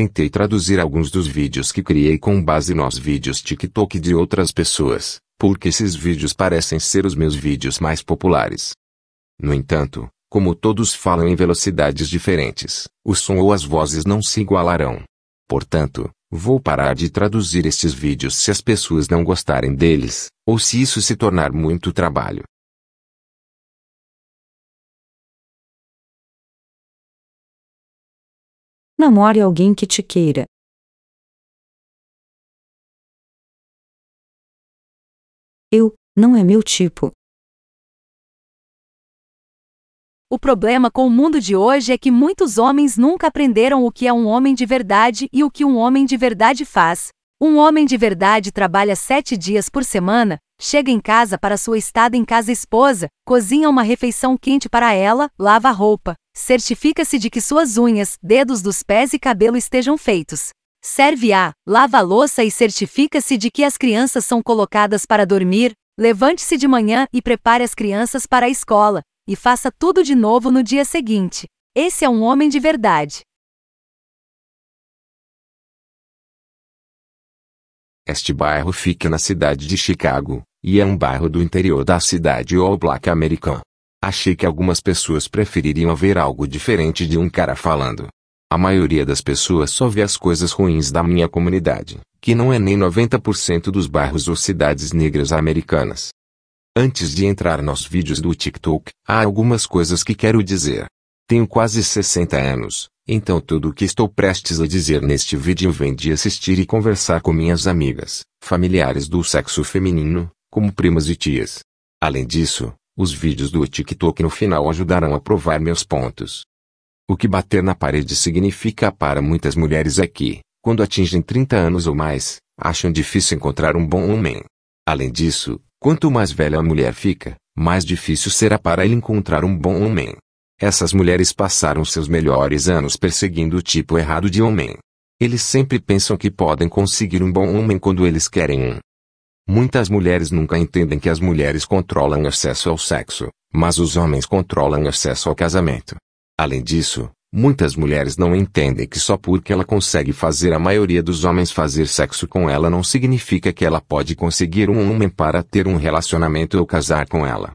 tentei traduzir alguns dos vídeos que criei com base nos vídeos TikTok de outras pessoas, porque esses vídeos parecem ser os meus vídeos mais populares. No entanto, como todos falam em velocidades diferentes, o som ou as vozes não se igualarão. Portanto, vou parar de traduzir estes vídeos se as pessoas não gostarem deles, ou se isso se tornar muito trabalho. Namore alguém que te queira. Eu, não é meu tipo. O problema com o mundo de hoje é que muitos homens nunca aprenderam o que é um homem de verdade e o que um homem de verdade faz. Um homem de verdade trabalha sete dias por semana, chega em casa para sua estada em casa esposa, cozinha uma refeição quente para ela, lava roupa, Certifica-se de que suas unhas, dedos dos pés e cabelo estejam feitos. Serve-a, lava a louça e certifica-se de que as crianças são colocadas para dormir. Levante-se de manhã e prepare as crianças para a escola, e faça tudo de novo no dia seguinte. Esse é um homem de verdade. Este bairro fica na cidade de Chicago, e é um bairro do interior da cidade All Black American. Achei que algumas pessoas prefeririam ver algo diferente de um cara falando. A maioria das pessoas só vê as coisas ruins da minha comunidade, que não é nem 90% dos bairros ou cidades negras americanas. Antes de entrar nos vídeos do TikTok, há algumas coisas que quero dizer. Tenho quase 60 anos, então tudo o que estou prestes a dizer neste vídeo vem de assistir e conversar com minhas amigas, familiares do sexo feminino, como primas e tias. Além disso, os vídeos do TikTok no final ajudarão a provar meus pontos. O que bater na parede significa para muitas mulheres é que, quando atingem 30 anos ou mais, acham difícil encontrar um bom homem. Além disso, quanto mais velha a mulher fica, mais difícil será para ele encontrar um bom homem. Essas mulheres passaram seus melhores anos perseguindo o tipo errado de homem. Eles sempre pensam que podem conseguir um bom homem quando eles querem um, Muitas mulheres nunca entendem que as mulheres controlam acesso ao sexo, mas os homens controlam acesso ao casamento. Além disso, muitas mulheres não entendem que só porque ela consegue fazer a maioria dos homens fazer sexo com ela não significa que ela pode conseguir um homem para ter um relacionamento ou casar com ela.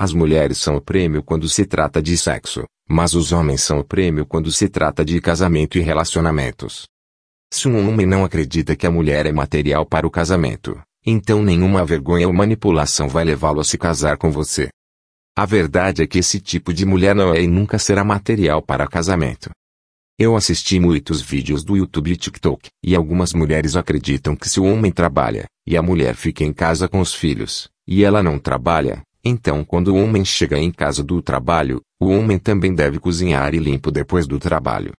As mulheres são o prêmio quando se trata de sexo, mas os homens são o prêmio quando se trata de casamento e relacionamentos. Se um homem não acredita que a mulher é material para o casamento, então nenhuma vergonha ou manipulação vai levá-lo a se casar com você. A verdade é que esse tipo de mulher não é e nunca será material para casamento. Eu assisti muitos vídeos do YouTube e TikTok, e algumas mulheres acreditam que se o homem trabalha, e a mulher fica em casa com os filhos, e ela não trabalha, então quando o homem chega em casa do trabalho, o homem também deve cozinhar e limpo depois do trabalho.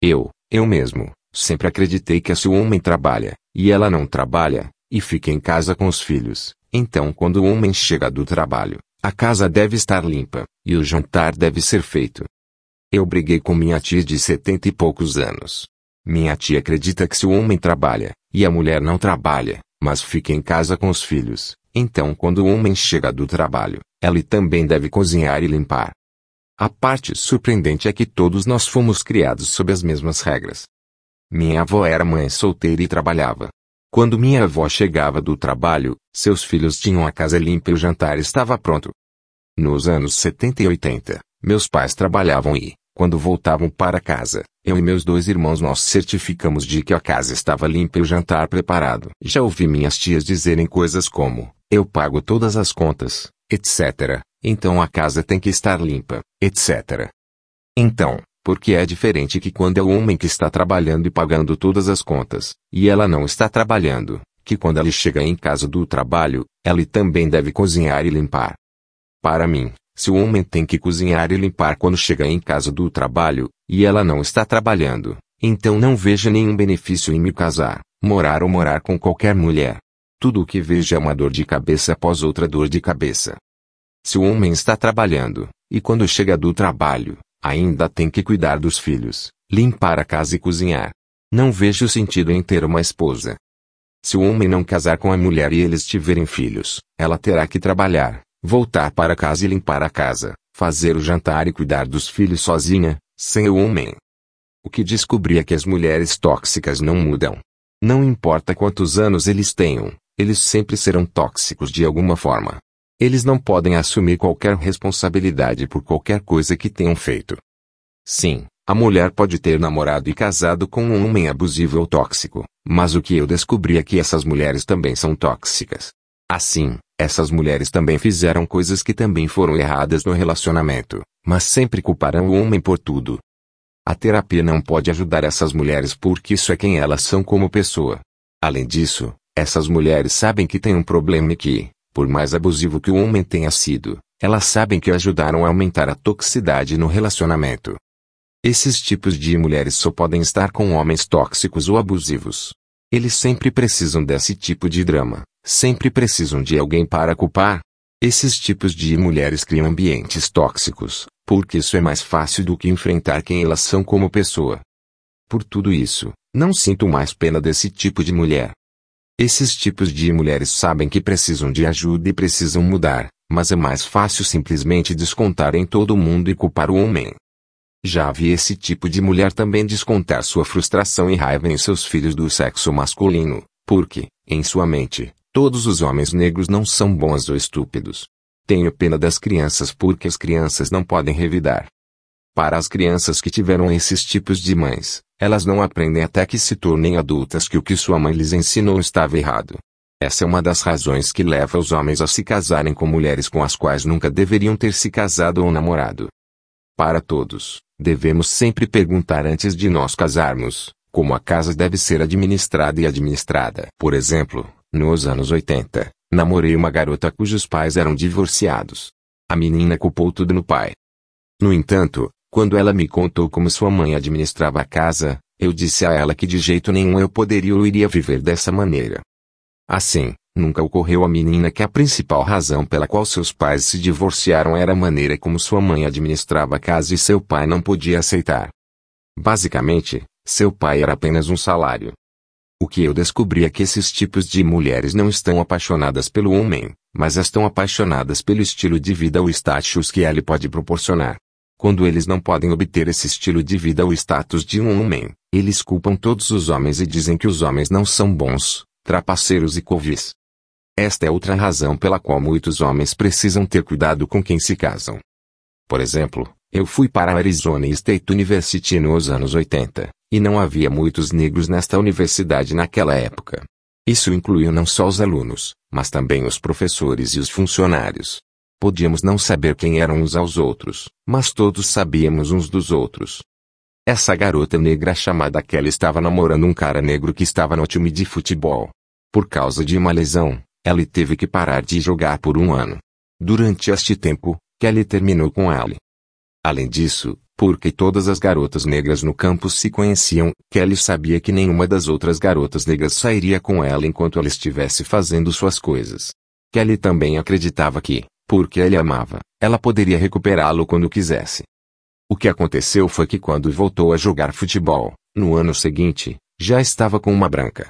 Eu, eu mesmo, sempre acreditei que se o homem trabalha, e ela não trabalha, e fica em casa com os filhos. Então, quando o homem chega do trabalho, a casa deve estar limpa, e o jantar deve ser feito. Eu briguei com minha tia de setenta e poucos anos. Minha tia acredita que se o homem trabalha, e a mulher não trabalha, mas fica em casa com os filhos, então quando o homem chega do trabalho, ela também deve cozinhar e limpar. A parte surpreendente é que todos nós fomos criados sob as mesmas regras. Minha avó era mãe solteira e trabalhava, quando minha avó chegava do trabalho, seus filhos tinham a casa limpa e o jantar estava pronto. Nos anos 70 e 80, meus pais trabalhavam e, quando voltavam para casa, eu e meus dois irmãos nós certificamos de que a casa estava limpa e o jantar preparado. Já ouvi minhas tias dizerem coisas como: eu pago todas as contas, etc. Então a casa tem que estar limpa, etc. Então, porque é diferente que quando é o homem que está trabalhando e pagando todas as contas, e ela não está trabalhando, que quando ele chega em casa do trabalho, ela também deve cozinhar e limpar. Para mim, se o homem tem que cozinhar e limpar quando chega em casa do trabalho, e ela não está trabalhando, então não vejo nenhum benefício em me casar, morar ou morar com qualquer mulher. Tudo o que vejo é uma dor de cabeça após outra dor de cabeça. Se o homem está trabalhando, e quando chega do trabalho, Ainda tem que cuidar dos filhos, limpar a casa e cozinhar. Não vejo sentido em ter uma esposa. Se o homem não casar com a mulher e eles tiverem filhos, ela terá que trabalhar, voltar para casa e limpar a casa, fazer o jantar e cuidar dos filhos sozinha, sem o homem. O que descobri é que as mulheres tóxicas não mudam. Não importa quantos anos eles tenham, eles sempre serão tóxicos de alguma forma. Eles não podem assumir qualquer responsabilidade por qualquer coisa que tenham feito. Sim, a mulher pode ter namorado e casado com um homem abusivo ou tóxico, mas o que eu descobri é que essas mulheres também são tóxicas. Assim, essas mulheres também fizeram coisas que também foram erradas no relacionamento, mas sempre culparão o homem por tudo. A terapia não pode ajudar essas mulheres porque isso é quem elas são como pessoa. Além disso, essas mulheres sabem que têm um problema e que, por mais abusivo que o homem tenha sido, elas sabem que ajudaram a aumentar a toxicidade no relacionamento. Esses tipos de mulheres só podem estar com homens tóxicos ou abusivos. Eles sempre precisam desse tipo de drama, sempre precisam de alguém para culpar. Esses tipos de mulheres criam ambientes tóxicos, porque isso é mais fácil do que enfrentar quem elas são como pessoa. Por tudo isso, não sinto mais pena desse tipo de mulher. Esses tipos de mulheres sabem que precisam de ajuda e precisam mudar, mas é mais fácil simplesmente descontar em todo mundo e culpar o homem. Já vi esse tipo de mulher também descontar sua frustração e raiva em seus filhos do sexo masculino, porque, em sua mente, todos os homens negros não são bons ou estúpidos. Tenho pena das crianças porque as crianças não podem revidar. Para as crianças que tiveram esses tipos de mães, elas não aprendem até que se tornem adultas que o que sua mãe lhes ensinou estava errado. Essa é uma das razões que leva os homens a se casarem com mulheres com as quais nunca deveriam ter se casado ou namorado. Para todos, devemos sempre perguntar antes de nós casarmos como a casa deve ser administrada e administrada. Por exemplo, nos anos 80, namorei uma garota cujos pais eram divorciados. A menina culpou tudo no pai. No entanto, quando ela me contou como sua mãe administrava a casa, eu disse a ela que de jeito nenhum eu poderia ou iria viver dessa maneira. Assim, nunca ocorreu à menina que a principal razão pela qual seus pais se divorciaram era a maneira como sua mãe administrava a casa e seu pai não podia aceitar. Basicamente, seu pai era apenas um salário. O que eu descobri é que esses tipos de mulheres não estão apaixonadas pelo homem, mas estão apaixonadas pelo estilo de vida ou status que ele pode proporcionar. Quando eles não podem obter esse estilo de vida ou status de um homem, eles culpam todos os homens e dizem que os homens não são bons, trapaceiros e covis. Esta é outra razão pela qual muitos homens precisam ter cuidado com quem se casam. Por exemplo, eu fui para a Arizona State University nos anos 80, e não havia muitos negros nesta universidade naquela época. Isso incluiu não só os alunos, mas também os professores e os funcionários. Podíamos não saber quem eram uns aos outros, mas todos sabíamos uns dos outros. Essa garota negra chamada Kelly estava namorando um cara negro que estava no time de futebol. Por causa de uma lesão, ela teve que parar de jogar por um ano. Durante este tempo, Kelly terminou com Ali. Além disso, porque todas as garotas negras no campo se conheciam, Kelly sabia que nenhuma das outras garotas negras sairia com ela enquanto ela estivesse fazendo suas coisas. Kelly também acreditava que, porque ele amava, ela poderia recuperá-lo quando quisesse. O que aconteceu foi que quando voltou a jogar futebol, no ano seguinte, já estava com uma branca.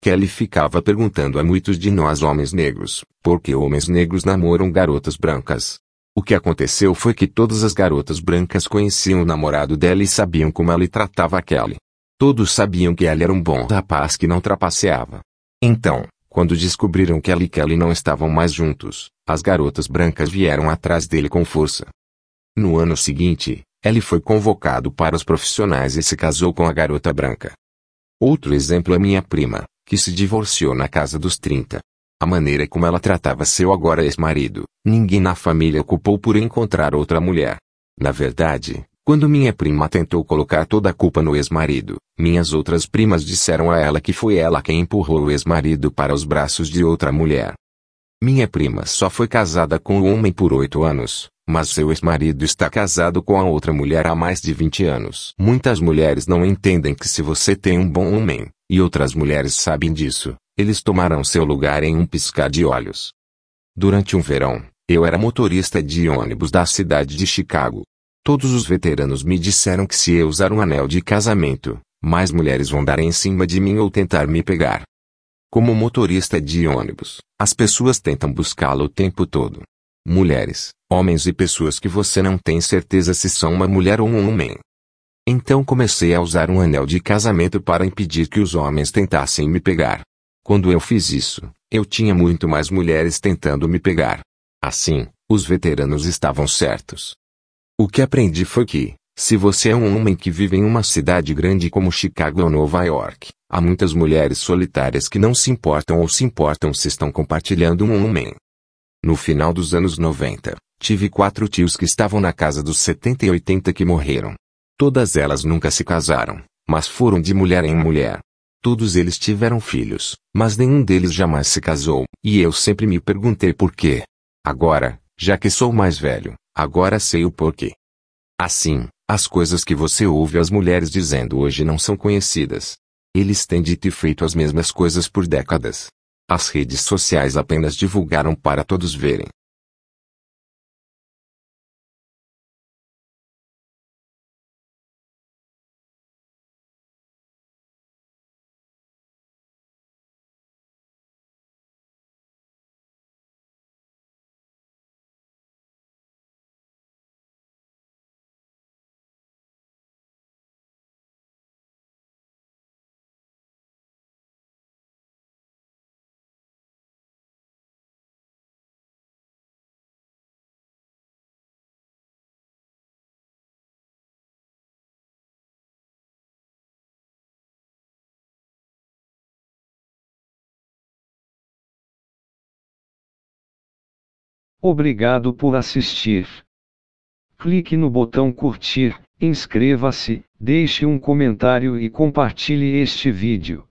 Kelly ficava perguntando a muitos de nós homens negros, por que homens negros namoram garotas brancas? O que aconteceu foi que todas as garotas brancas conheciam o namorado dela e sabiam como lhe tratava a Kelly. Todos sabiam que ela era um bom rapaz que não trapaceava. Então, quando descobriram que ela e Kelly não estavam mais juntos, as garotas brancas vieram atrás dele com força. No ano seguinte, ele foi convocado para os profissionais e se casou com a garota branca. Outro exemplo é minha prima, que se divorciou na casa dos 30. A maneira como ela tratava seu agora ex-marido, ninguém na família ocupou por encontrar outra mulher. Na verdade, quando minha prima tentou colocar toda a culpa no ex-marido, minhas outras primas disseram a ela que foi ela quem empurrou o ex-marido para os braços de outra mulher. Minha prima só foi casada com o homem por oito anos, mas seu ex-marido está casado com a outra mulher há mais de 20 anos. Muitas mulheres não entendem que se você tem um bom homem, e outras mulheres sabem disso, eles tomarão seu lugar em um piscar de olhos. Durante um verão, eu era motorista de ônibus da cidade de Chicago. Todos os veteranos me disseram que se eu usar um anel de casamento, mais mulheres vão dar em cima de mim ou tentar me pegar. Como motorista de ônibus, as pessoas tentam buscá-lo o tempo todo. Mulheres, homens e pessoas que você não tem certeza se são uma mulher ou um homem. Então comecei a usar um anel de casamento para impedir que os homens tentassem me pegar. Quando eu fiz isso, eu tinha muito mais mulheres tentando me pegar. Assim, os veteranos estavam certos. O que aprendi foi que, se você é um homem que vive em uma cidade grande como Chicago ou Nova York, há muitas mulheres solitárias que não se importam ou se importam se estão compartilhando um homem. No final dos anos 90, tive quatro tios que estavam na casa dos 70 e 80 que morreram. Todas elas nunca se casaram, mas foram de mulher em mulher. Todos eles tiveram filhos, mas nenhum deles jamais se casou, e eu sempre me perguntei por quê. Agora, já que sou mais velho, Agora sei o porquê. Assim, as coisas que você ouve as mulheres dizendo hoje não são conhecidas. Eles têm dito e feito as mesmas coisas por décadas. As redes sociais apenas divulgaram para todos verem. Obrigado por assistir. Clique no botão curtir, inscreva-se, deixe um comentário e compartilhe este vídeo.